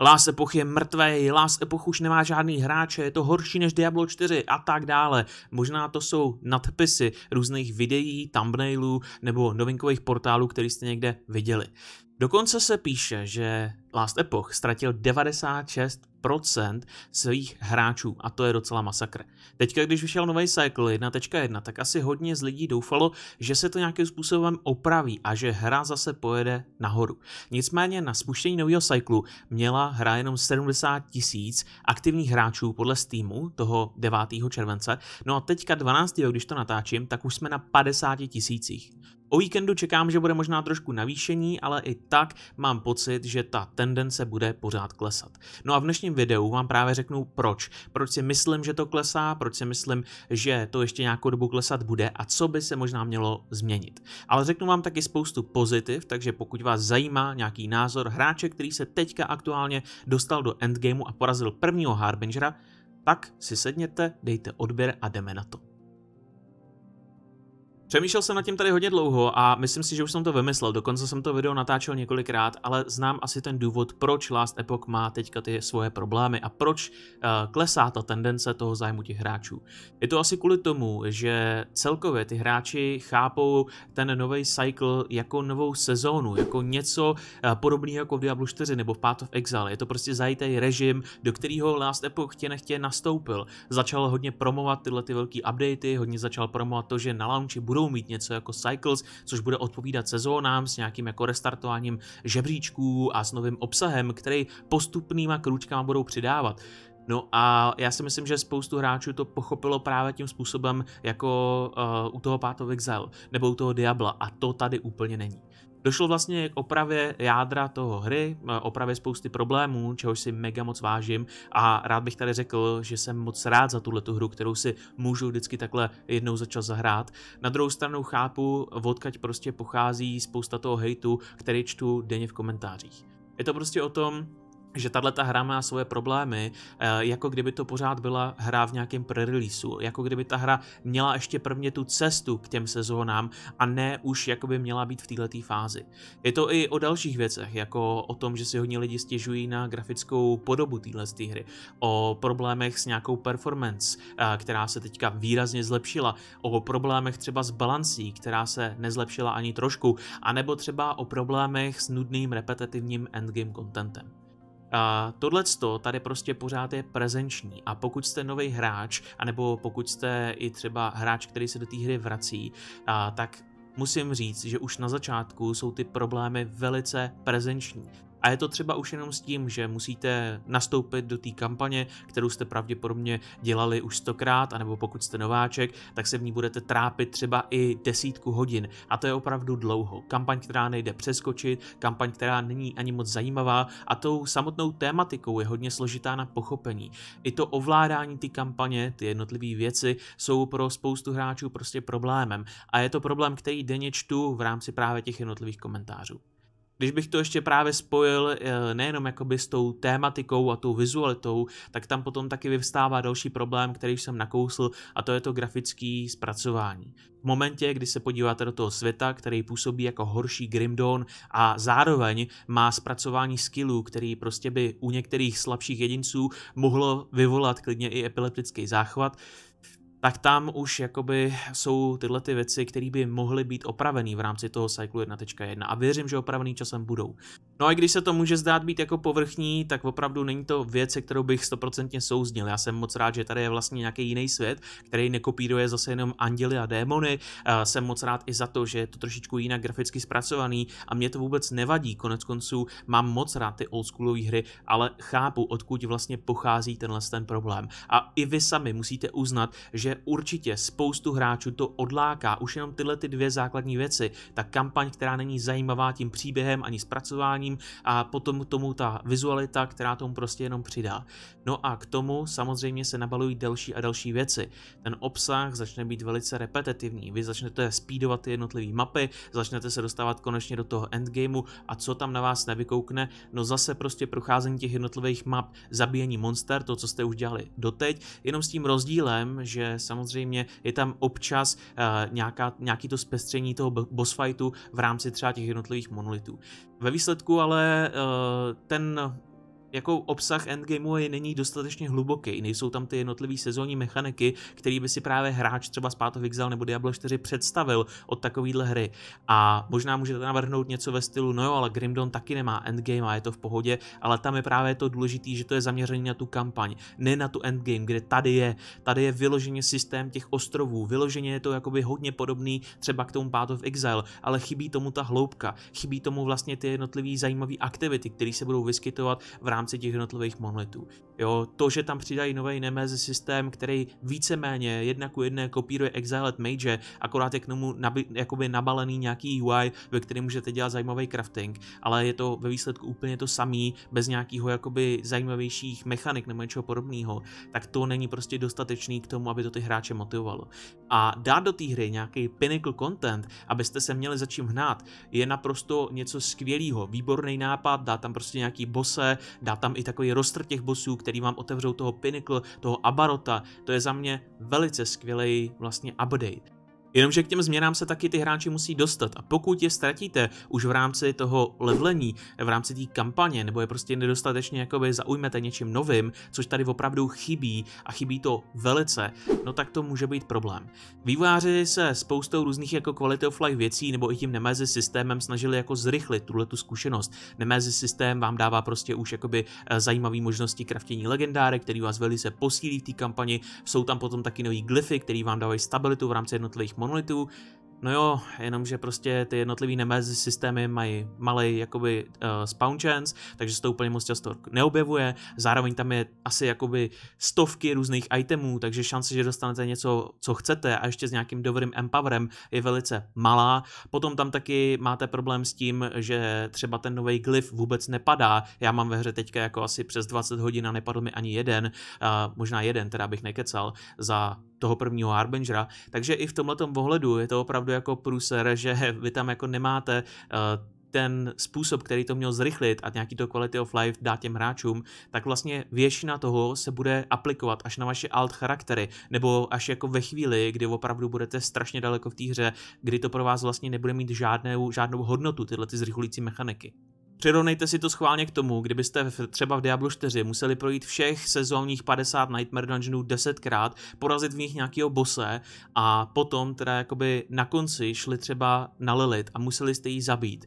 Last Epoch je mrtvej, Last Epoch už nemá žádný hráče, je to horší než Diablo 4 a tak dále. Možná to jsou nadpisy různých videí, thumbnailů nebo novinkových portálů, který jste někde viděli. Dokonce se píše, že Last Epoch ztratil 96% svých hráčů a to je docela masakr. Teďka, když vyšel nový Cycle 1.1, tak asi hodně z lidí doufalo, že se to nějakým způsobem opraví a že hra zase pojede nahoru. Nicméně na spuštění nového cyklu měla hra jenom 70 tisíc aktivních hráčů podle Steamu toho 9. července, no a teďka 12. když to natáčím, tak už jsme na 50 tisících. O víkendu čekám, že bude možná trošku navýšení, ale i tak mám pocit, že ta tendence bude pořád klesat. No a v dnešním videu vám právě řeknu proč. Proč si myslím, že to klesá, proč si myslím, že to ještě nějakou dobu klesat bude a co by se možná mělo změnit. Ale řeknu vám taky spoustu pozitiv, takže pokud vás zajímá nějaký názor hráče, který se teďka aktuálně dostal do endgameu a porazil prvního Harbingera, tak si sedněte, dejte odběr a jdeme na to. Přemýšlel jsem nad tím tady hodně dlouho a myslím si, že už jsem to vymyslel, dokonce jsem to video natáčel několikrát, ale znám asi ten důvod, proč Last Epoch má teďka ty svoje problémy a proč uh, klesá ta tendence toho zájmu těch hráčů. Je to asi kvůli tomu, že celkově ty hráči chápou ten nový cycle jako novou sezónu, jako něco uh, podobného jako v Diablo 4 nebo v Path of Exile. Je to prostě zajitý režim, do kterého Last Epoch chtě nechtě nastoupil. Začal hodně promovat tyhle ty velké updaty, hodně začal promovat to, že na launchi budou budou mít něco jako Cycles, což bude odpovídat sezónám s nějakým jako restartováním žebříčků a s novým obsahem, který postupnýma kručkama budou přidávat. No a já si myslím, že spoustu hráčů to pochopilo právě tím způsobem jako uh, u toho Path of Exile nebo u toho Diabla a to tady úplně není. Došlo vlastně k opravě jádra toho hry, eh, opravě spousty problémů, čehož si mega moc vážím a rád bych tady řekl, že jsem moc rád za tuhle hru, kterou si můžu vždycky takhle jednou za čas zahrát. Na druhou stranu chápu, odkaď prostě pochází spousta toho hejtu, který čtu denně v komentářích. Je to prostě o tom, že tahle ta hra má svoje problémy, eh, jako kdyby to pořád byla hra v nějakém prerelease, jako kdyby ta hra měla ještě prvně tu cestu k těm sezónám a ne už jako by měla být v této fázi. Je to i o dalších věcech, jako o tom, že si hodně lidi stěžují na grafickou podobu téhle hry, o problémech s nějakou performance, eh, která se teďka výrazně zlepšila, o problémech třeba s balancí, která se nezlepšila ani trošku, anebo třeba o problémech s nudným repetitivním endgame contentem. A tohle tady prostě pořád je prezenční a pokud jste nový hráč, anebo pokud jste i třeba hráč, který se do té hry vrací, a tak musím říct, že už na začátku jsou ty problémy velice prezenční. A je to třeba už jenom s tím, že musíte nastoupit do té kampaně, kterou jste pravděpodobně dělali už stokrát, anebo pokud jste nováček, tak se v ní budete trápit třeba i desítku hodin. A to je opravdu dlouho. Kampaň, která nejde přeskočit, kampaň, která není ani moc zajímavá a tou samotnou tématikou je hodně složitá na pochopení. I to ovládání ty kampaně, ty jednotlivé věci, jsou pro spoustu hráčů prostě problémem. A je to problém, který denně čtu v rámci právě těch jednotlivých komentářů. Když bych to ještě právě spojil eh, nejenom jakoby s tou tématikou a tou vizualitou, tak tam potom taky vyvstává další problém, který jsem nakousl a to je to grafické zpracování. V momentě, kdy se podíváte do toho světa, který působí jako horší Grimdon a zároveň má zpracování skillů, který prostě by u některých slabších jedinců mohlo vyvolat klidně i epileptický záchvat, tak tam už jakoby jsou tyhle ty věci, které by mohly být opravené v rámci toho cyklu 1.1 a věřím, že opravený časem budou. No a když se to může zdát být jako povrchní, tak opravdu není to věc, se kterou bych stoprocentně souznil. Já jsem moc rád, že tady je vlastně nějaký jiný svět, který nekopíruje zase jenom anděly a démony. Jsem moc rád i za to, že je to trošičku jinak graficky zpracovaný a mě to vůbec nevadí. Konec konců mám moc rád ty oldschoolové hry, ale chápu, odkud vlastně pochází tenhle ten problém. A i vy sami musíte uznat, že určitě spoustu hráčů to odláká. Už jenom tyhle ty dvě základní věci. Ta kampaň, která není zajímavá tím příběhem ani zpracováním, používáním a potom tomu ta vizualita, která tomu prostě jenom přidá. No a k tomu samozřejmě se nabalují další a další věci. Ten obsah začne být velice repetitivní, vy začnete speedovat ty jednotlivé mapy, začnete se dostávat konečně do toho endgameu a co tam na vás nevykoukne, no zase prostě procházení těch jednotlivých map, zabíjení monster, to, co jste už dělali doteď, jenom s tím rozdílem, že samozřejmě je tam občas uh, nějaká, nějaký to zpestření toho boss fightu v rámci třeba těch jednotlivých monolitů. Ve výsledku ale eh, ten jako obsah endgameu je není dostatečně hluboký, nejsou tam ty jednotlivé sezónní mechaniky, které by si právě hráč třeba z Path of Exile nebo Diablo 4 představil od takovéhle hry. A možná můžete navrhnout něco ve stylu, no jo, ale Grimdon taky nemá endgame a je to v pohodě, ale tam je právě to důležité, že to je zaměřené na tu kampaň, ne na tu endgame, kde tady je. Tady je vyloženě systém těch ostrovů, vyloženě je to jakoby hodně podobný třeba k tomu Path of Exile, ale chybí tomu ta hloubka, chybí tomu vlastně ty jednotlivé zajímavé aktivity, které se budou vyskytovat v rámci rámci těch jednotlivých monolitů. Jo, to, že tam přidají nový Nemezi systém, který víceméně jedna ku jedné kopíruje Exiled Mage, akorát je k tomu nabi, jakoby nabalený nějaký UI, ve kterém můžete dělat zajímavý crafting, ale je to ve výsledku úplně to samý, bez nějakého jakoby zajímavějších mechanik nebo něčeho podobného, tak to není prostě dostatečný k tomu, aby to ty hráče motivovalo. A dát do té hry nějaký pinnacle content, abyste se měli za čím hnát, je naprosto něco skvělého, výborný nápad, dá tam prostě nějaký bose, dá dá tam i takový rostr těch bosů, který vám otevřou toho Pinnacle, toho Abarota, to je za mě velice skvělý vlastně update. Jenomže k těm změnám se taky ty hráči musí dostat a pokud je ztratíte už v rámci toho levelení, v rámci té kampaně, nebo je prostě nedostatečně jakoby zaujmete něčím novým, což tady opravdu chybí a chybí to velice, no tak to může být problém. Vývojáři se spoustou různých jako quality of life věcí nebo i tím nemezi systémem snažili jako zrychlit tuhle tu zkušenost. Nemezi systém vám dává prostě už jakoby eh, zajímavé možnosti kraftění legendáry, který vás velice posílí v té kampani, jsou tam potom taky nový glyfy, který vám dávají stabilitu v rámci jednotlivých monolitů. No jo, jenomže prostě ty jednotlivý nemezi systémy mají malý jakoby uh, spawn chance, takže se to úplně moc často neobjevuje. Zároveň tam je asi jakoby stovky různých itemů, takže šance, že dostanete něco, co chcete a ještě s nějakým dobrým empowerem je velice malá. Potom tam taky máte problém s tím, že třeba ten nový glyf vůbec nepadá. Já mám ve hře teďka jako asi přes 20 hodin a nepadl mi ani jeden, uh, možná jeden, teda bych nekecal, za toho prvního Harbingera, takže i v tomhle ohledu je to opravdu jako průser, že vy tam jako nemáte uh, ten způsob, který to měl zrychlit a nějaký to quality of life dát těm hráčům, tak vlastně většina toho se bude aplikovat až na vaše alt charaktery, nebo až jako ve chvíli, kdy opravdu budete strašně daleko v té hře, kdy to pro vás vlastně nebude mít žádnou, žádnou hodnotu tyhle ty zrychlující mechaniky. Přirovnejte si to schválně k tomu, kdybyste v, třeba v Diablo 4 museli projít všech sezónních 50 Nightmare Dungeonů 10krát, porazit v nich nějakého bose a potom teda jakoby na konci šli třeba na Lilith a museli jste ji zabít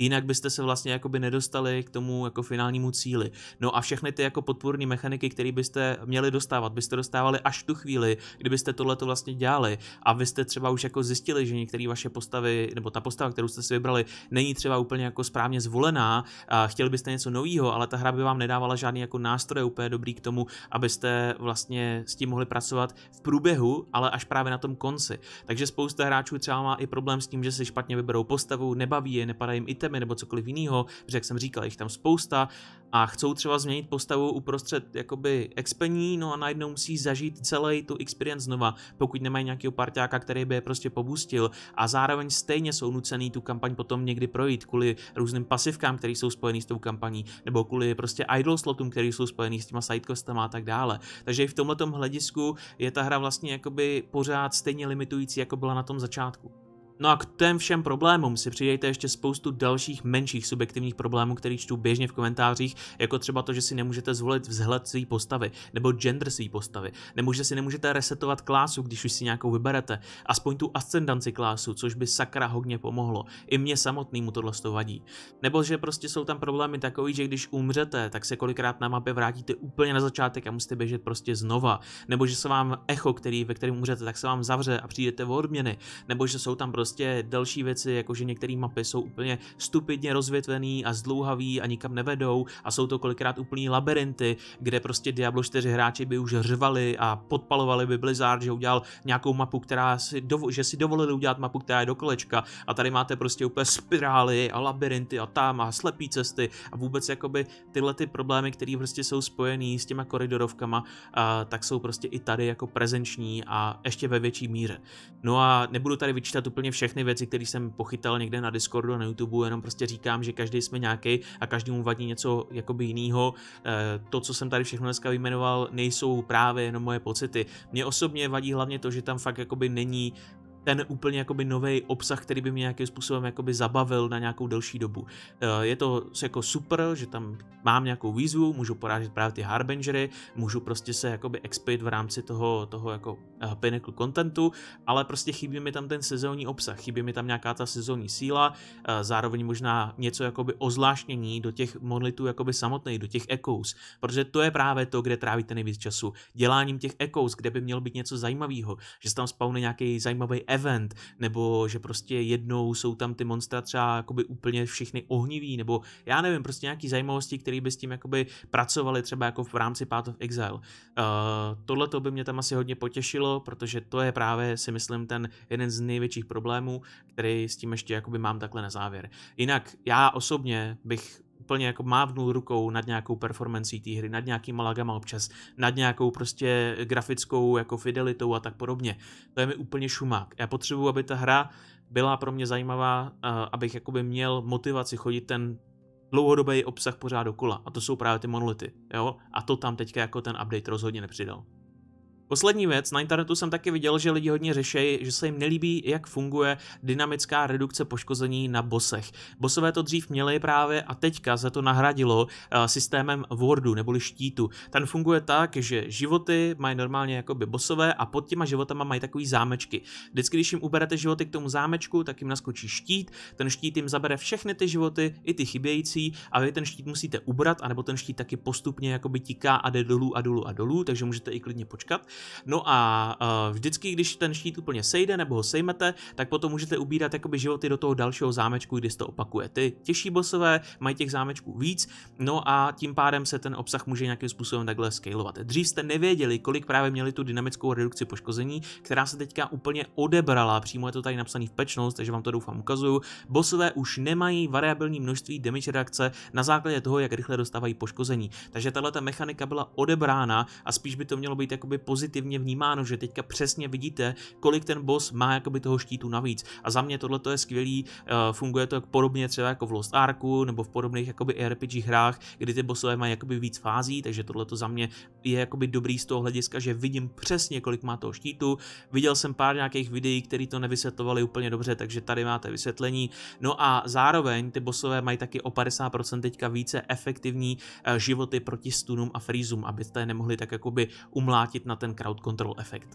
jinak byste se vlastně jakoby nedostali k tomu jako finálnímu cíli. No a všechny ty jako podpůrné mechaniky, které byste měli dostávat, byste dostávali až tu chvíli, kdybyste tohle to vlastně dělali a vy jste třeba už jako zjistili, že některé vaše postavy, nebo ta postava, kterou jste si vybrali, není třeba úplně jako správně zvolená, a chtěli byste něco nového, ale ta hra by vám nedávala žádný jako nástroje úplně dobrý k tomu, abyste vlastně s tím mohli pracovat v průběhu, ale až právě na tom konci. Takže spousta hráčů třeba má i problém s tím, že si špatně vyberou postavu, nebaví je, nepadají jim item systémy nebo cokoliv jiného, protože jak jsem říkal, jich tam spousta a chcou třeba změnit postavu uprostřed jakoby expení, no a najednou musí zažít celý tu experience znova, pokud nemají nějakého parťáka, který by je prostě pobustil a zároveň stejně jsou nucený tu kampaň potom někdy projít kvůli různým pasivkám, které jsou spojený s tou kampaní, nebo kvůli prostě idle slotům, které jsou spojený s těma sidequestama a tak dále. Takže i v tomhle hledisku je ta hra vlastně jakoby pořád stejně limitující, jako byla na tom začátku. No a k těm všem problémům si přidejte ještě spoustu dalších menších subjektivních problémů, který čtu běžně v komentářích, jako třeba to, že si nemůžete zvolit vzhled své postavy, nebo gender své postavy, nebo že si nemůžete resetovat klásu, když už si nějakou vyberete, aspoň tu ascendanci klásu, což by sakra hodně pomohlo. I mě samotnému tohle to vadí. Nebo že prostě jsou tam problémy takový, že když umřete, tak se kolikrát na mapě vrátíte úplně na začátek a musíte běžet prostě znova. Nebo že se vám echo, který, ve kterém umřete, tak se vám zavře a přijdete v odměny. Nebo že jsou tam prostě prostě další věci, jako že některé mapy jsou úplně stupidně rozvětvený a zdlouhavý a nikam nevedou a jsou to kolikrát úplný labirinty, kde prostě Diablo 4 hráči by už řvali a podpalovali by Blizzard, že udělal nějakou mapu, která si, dovo- že si dovolili udělat mapu, která je do kolečka a tady máte prostě úplně spirály a labirinty a tam a slepý cesty a vůbec jakoby tyhle ty problémy, které prostě jsou spojený s těma koridorovkama, a, tak jsou prostě i tady jako prezenční a ještě ve větší míře. No a nebudu tady vyčítat úplně všechny věci, které jsem pochytal někde na Discordu a na YouTube, jenom prostě říkám, že každý jsme nějaký a mu vadí něco jakoby jiného. Eh, to, co jsem tady všechno dneska vyjmenoval, nejsou právě jenom moje pocity. Mně osobně vadí hlavně to, že tam fakt jakoby není ten úplně jakoby nový obsah, který by mě nějakým způsobem jakoby zabavil na nějakou delší dobu. Eh, je to jako super, že tam mám nějakou výzvu, můžu porážet právě ty Harbingery, můžu prostě se jakoby expit v rámci toho, toho jako eh, pinnacle contentu, ale prostě chybí mi tam ten sezónní obsah, chybí mi tam nějaká ta sezónní síla, eh, zároveň možná něco jakoby ozvláštnění do těch monolitů jakoby samotných, do těch echoes, protože to je právě to, kde trávíte nejvíc času. Děláním těch echoes, kde by mělo být něco zajímavého, že se tam spawne nějaký zajímavý event, nebo že prostě jednou jsou tam ty monstra třeba jakoby úplně všichni ohniví, nebo já nevím, prostě nějaký zajímavosti, které by s tím jakoby pracovali třeba jako v rámci Path of Exile. Uh, Tohle to by mě tam asi hodně potěšilo, protože to je právě si myslím ten jeden z největších problémů, který s tím ještě jakoby mám takhle na závěr. Jinak já osobně bych úplně jako mávnul rukou nad nějakou performancí té hry, nad nějakýma lagama občas, nad nějakou prostě grafickou jako fidelitou a tak podobně. To je mi úplně šumák. Já potřebuji, aby ta hra byla pro mě zajímavá, eh, abych jakoby měl motivaci chodit ten dlouhodobý obsah pořád dokola. A to jsou právě ty monolity. Jo? A to tam teďka jako ten update rozhodně nepřidal. Poslední věc, na internetu jsem taky viděl, že lidi hodně řeší, že se jim nelíbí, jak funguje dynamická redukce poškození na bosech. Bosové to dřív měli právě a teďka se to nahradilo eh, systémem Wordu neboli štítu. Ten funguje tak, že životy mají normálně jako by bosové a pod těma životama mají takový zámečky. Vždycky, když jim uberete životy k tomu zámečku, tak jim naskočí štít, ten štít jim zabere všechny ty životy, i ty chybějící a vy ten štít musíte ubrat, anebo ten štít taky postupně jakoby tiká a jde dolů a dolů a dolů, takže můžete i klidně počkat. No a uh, vždycky, když ten štít úplně sejde nebo ho sejmete, tak potom můžete ubírat jakoby životy do toho dalšího zámečku, kdy se to opakuje. Ty těžší bosové mají těch zámečků víc, no a tím pádem se ten obsah může nějakým způsobem takhle skalovat. Dřív jste nevěděli, kolik právě měli tu dynamickou redukci poškození, která se teďka úplně odebrala, přímo je to tady napsaný v pečnost, takže vám to doufám ukazuju. Bosové už nemají variabilní množství damage reakce na základě toho, jak rychle dostávají poškození. Takže tahle mechanika byla odebrána a spíš by to mělo být jakoby pozitivní pozitivně vnímáno, že teďka přesně vidíte, kolik ten boss má jakoby toho štítu navíc. A za mě tohle je skvělý, eh, funguje to podobně třeba jako v Lost Arku nebo v podobných jakoby RPG hrách, kdy ty bossové mají jakoby víc fází, takže tohle za mě je jakoby dobrý z toho hlediska, že vidím přesně, kolik má toho štítu. Viděl jsem pár nějakých videí, které to nevysvětlovali úplně dobře, takže tady máte vysvětlení. No a zároveň ty bosové mají taky o 50% teďka více efektivní eh, životy proti stunům a frýzům, abyste je nemohli tak jakoby umlátit na ten crowd control efekt.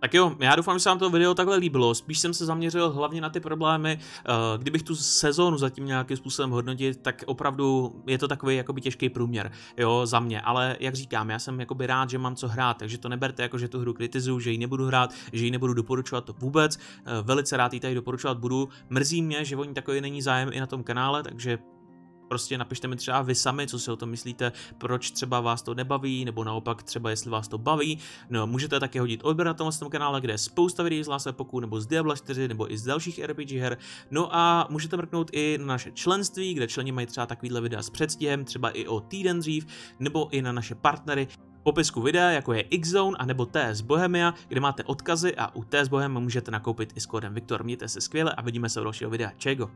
Tak jo, já doufám, že se vám to video takhle líbilo, spíš jsem se zaměřil hlavně na ty problémy, eh, kdybych tu sezónu zatím nějakým způsobem hodnotit, tak opravdu je to takový jakoby těžký průměr, jo, za mě, ale jak říkám, já jsem jakoby rád, že mám co hrát, takže to neberte jako, že tu hru kritizuju, že ji nebudu hrát, že ji nebudu doporučovat to vůbec, eh, velice rád ji tady doporučovat budu, mrzí mě, že o ní takový není zájem i na tom kanále, takže prostě napište mi třeba vy sami, co si o tom myslíte, proč třeba vás to nebaví, nebo naopak třeba jestli vás to baví. No, můžete také hodit odběr na tomhle tom kanále, kde je spousta videí z Last Poku, nebo z Diablo 4, nebo i z dalších RPG her. No a můžete mrknout i na naše členství, kde členi mají třeba takovýhle videa s předstihem, třeba i o týden dřív, nebo i na naše partnery, popisku videa, jako je Xzone a nebo TS Bohemia, kde máte odkazy a u TS Bohemia můžete nakoupit i s kódem Viktor. Mějte se skvěle a vidíme se u dalšího videa. Čego!